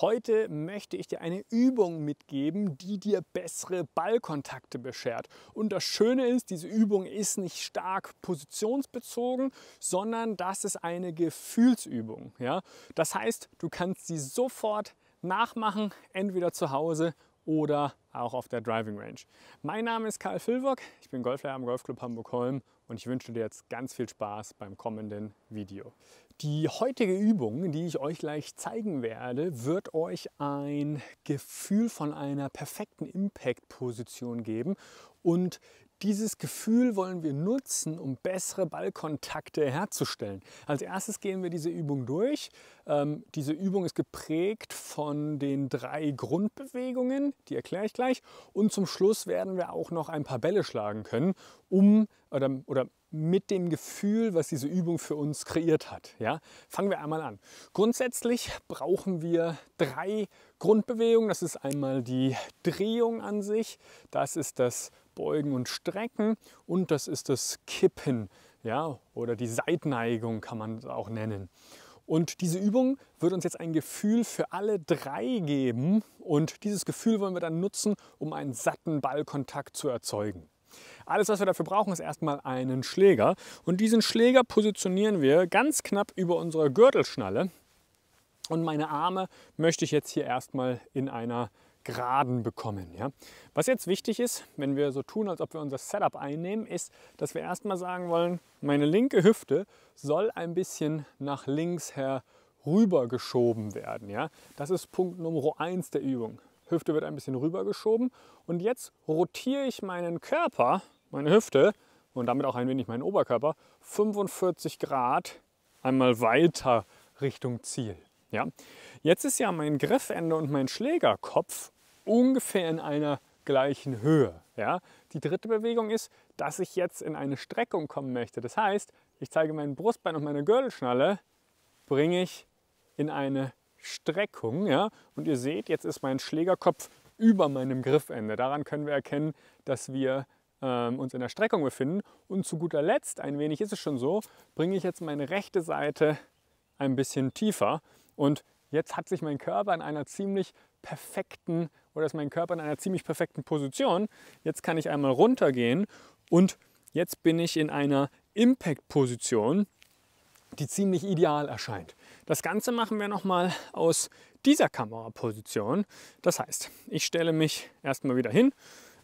Heute möchte ich dir eine Übung mitgeben, die dir bessere Ballkontakte beschert. Und das Schöne ist, diese Übung ist nicht stark positionsbezogen, sondern das ist eine Gefühlsübung. Ja? Das heißt, du kannst sie sofort nachmachen, entweder zu Hause oder auch auf der Driving Range. Mein Name ist Karl Filwock, ich bin Golflehrer am Golfclub Hamburg-Holm und ich wünsche dir jetzt ganz viel Spaß beim kommenden Video. Die heutige Übung, die ich euch gleich zeigen werde, wird euch ein Gefühl von einer perfekten Impact-Position geben und dieses Gefühl wollen wir nutzen, um bessere Ballkontakte herzustellen. Als erstes gehen wir diese Übung durch. Ähm, diese Übung ist geprägt von den drei Grundbewegungen, die erkläre ich gleich. Und zum Schluss werden wir auch noch ein paar Bälle schlagen können, um oder, oder mit dem Gefühl, was diese Übung für uns kreiert hat. Ja? Fangen wir einmal an. Grundsätzlich brauchen wir drei Grundbewegungen. Das ist einmal die Drehung an sich, das ist das Beugen und Strecken und das ist das Kippen ja, oder die Seitneigung kann man es auch nennen. Und diese Übung wird uns jetzt ein Gefühl für alle drei geben und dieses Gefühl wollen wir dann nutzen, um einen satten Ballkontakt zu erzeugen. Alles, was wir dafür brauchen, ist erstmal einen Schläger und diesen Schläger positionieren wir ganz knapp über unserer Gürtelschnalle und meine Arme möchte ich jetzt hier erstmal in einer Geraden bekommen. Ja? Was jetzt wichtig ist, wenn wir so tun, als ob wir unser Setup einnehmen, ist, dass wir erstmal sagen wollen, meine linke Hüfte soll ein bisschen nach links geschoben werden. Ja? Das ist Punkt Nummer 1 der Übung. Hüfte wird ein bisschen rübergeschoben und jetzt rotiere ich meinen Körper, meine Hüfte und damit auch ein wenig meinen Oberkörper 45 Grad einmal weiter Richtung Ziel. Ja. Jetzt ist ja mein Griffende und mein Schlägerkopf ungefähr in einer gleichen Höhe. Ja? Die dritte Bewegung ist, dass ich jetzt in eine Streckung kommen möchte. Das heißt, ich zeige mein Brustbein und meine Gürtelschnalle, bringe ich in eine Streckung. Ja? Und ihr seht, jetzt ist mein Schlägerkopf über meinem Griffende. Daran können wir erkennen, dass wir ähm, uns in der Streckung befinden. Und zu guter Letzt, ein wenig ist es schon so, bringe ich jetzt meine rechte Seite ein bisschen tiefer. Und jetzt hat sich mein Körper in einer ziemlich perfekten oder ist mein Körper in einer ziemlich perfekten Position. Jetzt kann ich einmal runtergehen und jetzt bin ich in einer Impact-Position, die ziemlich ideal erscheint. Das Ganze machen wir nochmal aus dieser Kameraposition. Das heißt, ich stelle mich erstmal wieder hin.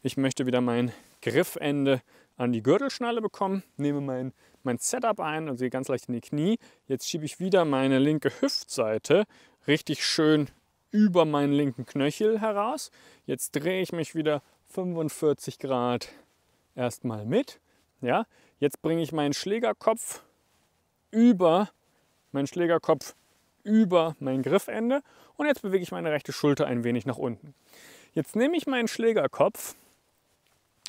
Ich möchte wieder mein Griffende an die Gürtelschnalle bekommen, nehme mein, mein Setup ein, und also ganz leicht in die Knie. Jetzt schiebe ich wieder meine linke Hüftseite richtig schön über meinen linken Knöchel heraus. Jetzt drehe ich mich wieder 45 Grad erstmal mit. Ja, jetzt bringe ich meinen Schlägerkopf über meinen Schlägerkopf über mein Griffende und jetzt bewege ich meine rechte Schulter ein wenig nach unten. Jetzt nehme ich meinen Schlägerkopf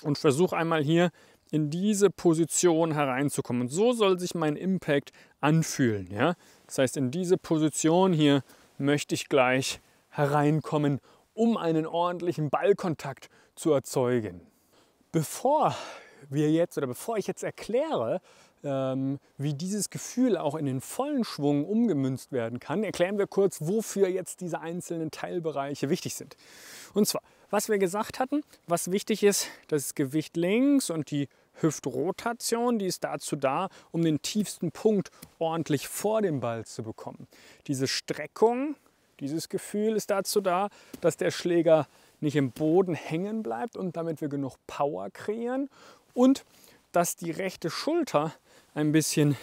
und versuche einmal hier in diese Position hereinzukommen. Und so soll sich mein Impact anfühlen. Ja? Das heißt, in diese Position hier möchte ich gleich hereinkommen, um einen ordentlichen Ballkontakt zu erzeugen. Bevor wir jetzt oder bevor ich jetzt erkläre, ähm, wie dieses Gefühl auch in den vollen Schwung umgemünzt werden kann, erklären wir kurz, wofür jetzt diese einzelnen Teilbereiche wichtig sind. Und zwar, was wir gesagt hatten, was wichtig ist, das Gewicht links und die Hüftrotation, die ist dazu da, um den tiefsten Punkt ordentlich vor dem Ball zu bekommen. Diese Streckung dieses Gefühl ist dazu da, dass der Schläger nicht im Boden hängen bleibt und damit wir genug Power kreieren und dass die rechte Schulter ein bisschen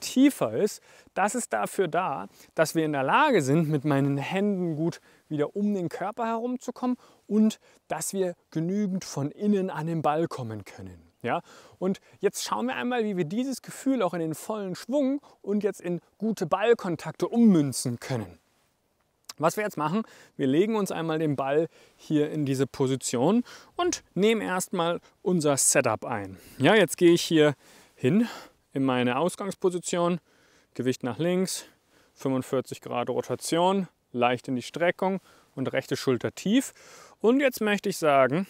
tiefer ist. Das ist dafür da, dass wir in der Lage sind, mit meinen Händen gut wieder um den Körper herumzukommen und dass wir genügend von innen an den Ball kommen können. Ja? Und jetzt schauen wir einmal, wie wir dieses Gefühl auch in den vollen Schwung und jetzt in gute Ballkontakte ummünzen können. Was wir jetzt machen, wir legen uns einmal den Ball hier in diese Position und nehmen erstmal unser Setup ein. Ja, jetzt gehe ich hier hin in meine Ausgangsposition, Gewicht nach links, 45 Grad Rotation, leicht in die Streckung und rechte Schulter tief. Und jetzt möchte ich sagen,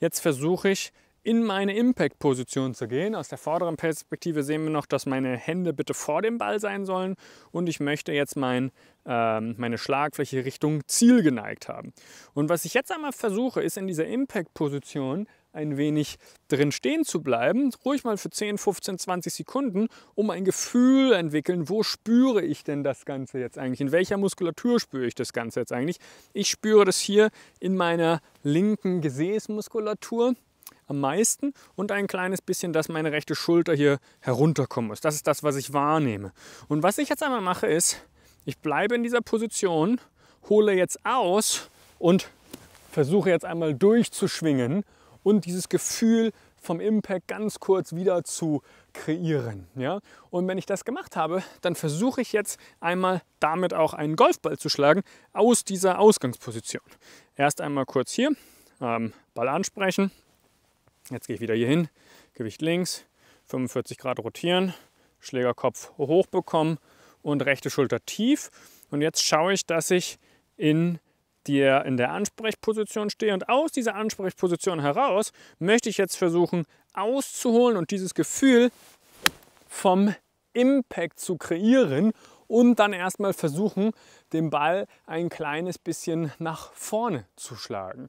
jetzt versuche ich in meine Impact-Position zu gehen. Aus der vorderen Perspektive sehen wir noch, dass meine Hände bitte vor dem Ball sein sollen und ich möchte jetzt mein, äh, meine Schlagfläche Richtung Ziel geneigt haben. Und was ich jetzt einmal versuche, ist in dieser Impact-Position ein wenig drin stehen zu bleiben, ruhig mal für 10, 15, 20 Sekunden, um ein Gefühl entwickeln, wo spüre ich denn das Ganze jetzt eigentlich? In welcher Muskulatur spüre ich das Ganze jetzt eigentlich? Ich spüre das hier in meiner linken Gesäßmuskulatur am meisten und ein kleines bisschen, dass meine rechte Schulter hier herunterkommen muss. Das ist das, was ich wahrnehme. Und was ich jetzt einmal mache, ist, ich bleibe in dieser Position, hole jetzt aus und versuche jetzt einmal durchzuschwingen und dieses Gefühl vom Impact ganz kurz wieder zu kreieren. Ja? Und wenn ich das gemacht habe, dann versuche ich jetzt einmal damit auch einen Golfball zu schlagen aus dieser Ausgangsposition. Erst einmal kurz hier, ähm, Ball ansprechen, Jetzt gehe ich wieder hier hin, Gewicht links, 45 Grad rotieren, Schlägerkopf hoch bekommen und rechte Schulter tief. Und jetzt schaue ich, dass ich in der, in der Ansprechposition stehe. Und aus dieser Ansprechposition heraus möchte ich jetzt versuchen auszuholen und dieses Gefühl vom Impact zu kreieren und dann erstmal versuchen, den Ball ein kleines bisschen nach vorne zu schlagen.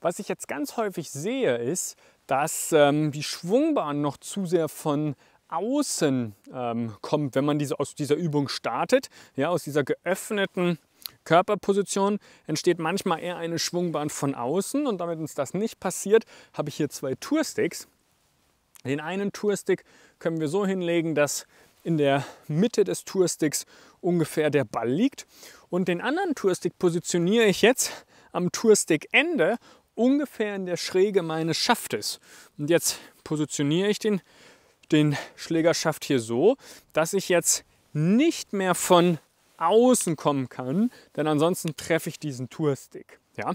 Was ich jetzt ganz häufig sehe, ist, dass ähm, die Schwungbahn noch zu sehr von außen ähm, kommt, wenn man diese, aus dieser Übung startet, ja, aus dieser geöffneten Körperposition entsteht manchmal eher eine Schwungbahn von außen und damit uns das nicht passiert, habe ich hier zwei Toursticks. Den einen Tourstick können wir so hinlegen, dass in der Mitte des Toursticks ungefähr der Ball liegt und den anderen Tourstick positioniere ich jetzt am Tourstickende ungefähr in der Schräge meines Schaftes. Und jetzt positioniere ich den, den Schlägerschaft hier so, dass ich jetzt nicht mehr von außen kommen kann, denn ansonsten treffe ich diesen Tourstick. Ja?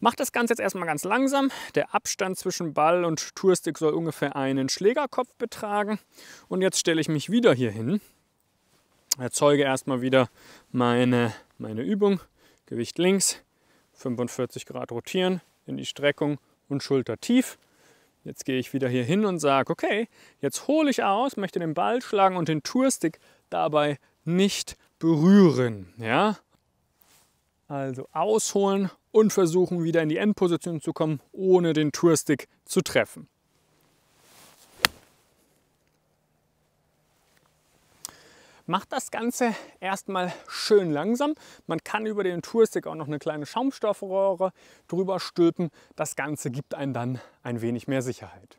Macht das Ganze jetzt erstmal ganz langsam. Der Abstand zwischen Ball und Tourstick soll ungefähr einen Schlägerkopf betragen. Und jetzt stelle ich mich wieder hier hin, erzeuge erstmal wieder meine, meine Übung. Gewicht links, 45 Grad rotieren, in die Streckung und Schulter tief. Jetzt gehe ich wieder hier hin und sage, okay, jetzt hole ich aus, möchte den Ball schlagen und den Tourstick dabei nicht berühren. Ja? Also ausholen und versuchen wieder in die Endposition zu kommen, ohne den Tourstick zu treffen. Macht das Ganze erstmal schön langsam. Man kann über den Tourstick auch noch eine kleine Schaumstoffrohre drüber stülpen. Das Ganze gibt einen dann ein wenig mehr Sicherheit.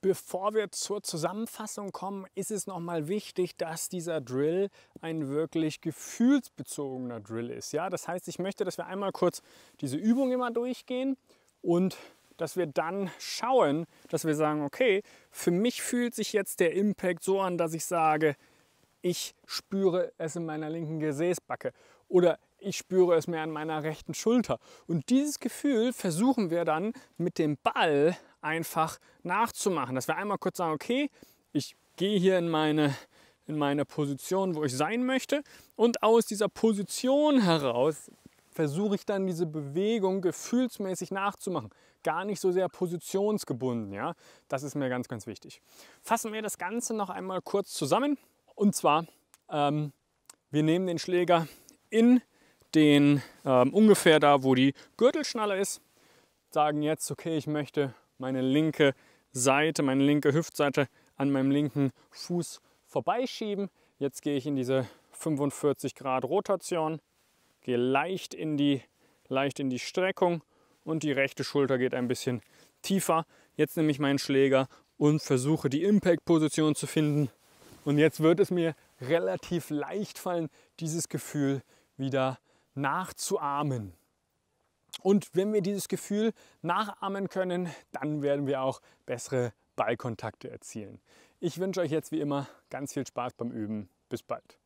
Bevor wir zur Zusammenfassung kommen, ist es nochmal wichtig, dass dieser Drill ein wirklich gefühlsbezogener Drill ist. Ja, das heißt, ich möchte, dass wir einmal kurz diese Übung immer durchgehen und dass wir dann schauen, dass wir sagen, okay, für mich fühlt sich jetzt der Impact so an, dass ich sage, ich spüre es in meiner linken Gesäßbacke oder ich spüre es mehr an meiner rechten Schulter. Und dieses Gefühl versuchen wir dann mit dem Ball einfach nachzumachen, dass wir einmal kurz sagen, okay, ich gehe hier in meine, in meine Position, wo ich sein möchte und aus dieser Position heraus versuche ich dann diese Bewegung gefühlsmäßig nachzumachen. Gar nicht so sehr positionsgebunden, ja. Das ist mir ganz, ganz wichtig. Fassen wir das Ganze noch einmal kurz zusammen. Und zwar, ähm, wir nehmen den Schläger in den ähm, ungefähr da, wo die Gürtelschnalle ist, sagen jetzt, okay, ich möchte meine linke Seite, meine linke Hüftseite an meinem linken Fuß vorbeischieben. Jetzt gehe ich in diese 45 Grad Rotation, gehe leicht in die, leicht in die Streckung und die rechte Schulter geht ein bisschen tiefer. Jetzt nehme ich meinen Schläger und versuche die Impact-Position zu finden und jetzt wird es mir relativ leicht fallen, dieses Gefühl wieder nachzuahmen. Und wenn wir dieses Gefühl nachahmen können, dann werden wir auch bessere Ballkontakte erzielen. Ich wünsche euch jetzt wie immer ganz viel Spaß beim Üben. Bis bald.